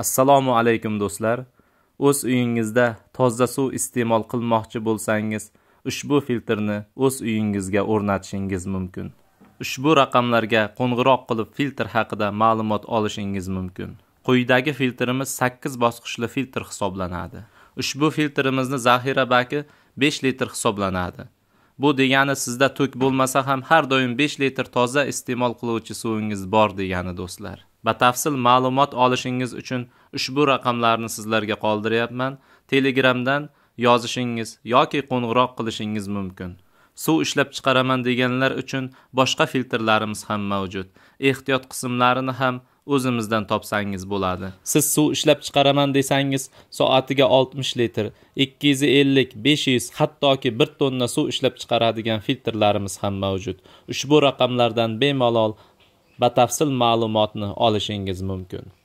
assalomu alaykum do'stlar o'z uyingizda toza suv iste'mol qilmoqchi bo'lsangiz ushbu filtrni o'z uyingizga o'rnatishingiz mumkin ushbu raqamlarga qo'ng'iroq qilib filtr haqida ma'lumot olishingiz mumkin quyidagi filtrimiz 8 bosqichli filtr hisoblanadi ushbu filtrimizni zaxira baki 5 litr hisoblanadi bu degani sizda tok bo'lmasa ham har doim 5 litr toza iste'mol qiluvchi suvingiz bor degani do'stlar batafsil ma'lumot olishingiz uchun ushbu raqamlarni sizlarga qoldiryapman telegramdan yozishingiz yoki qo'ng'iroq qilishingiz mumkin suv ishlab chiqaraman deganlar uchun boshqa filtrlarimiz ham mavjud ehtiyot qismlarini ham o'zimizdan topsangiz bo'ladi siz suv ishlab chiqaraman desangiz soatiga oltmish litr ikki yuz ellik besh yuz hattoki bir tonna suv ishlab chiqaradigan filtrlarimiz ham mavjud ushbu raqamlardan bemalol batafsil ma'lumotni olishingiz mumkin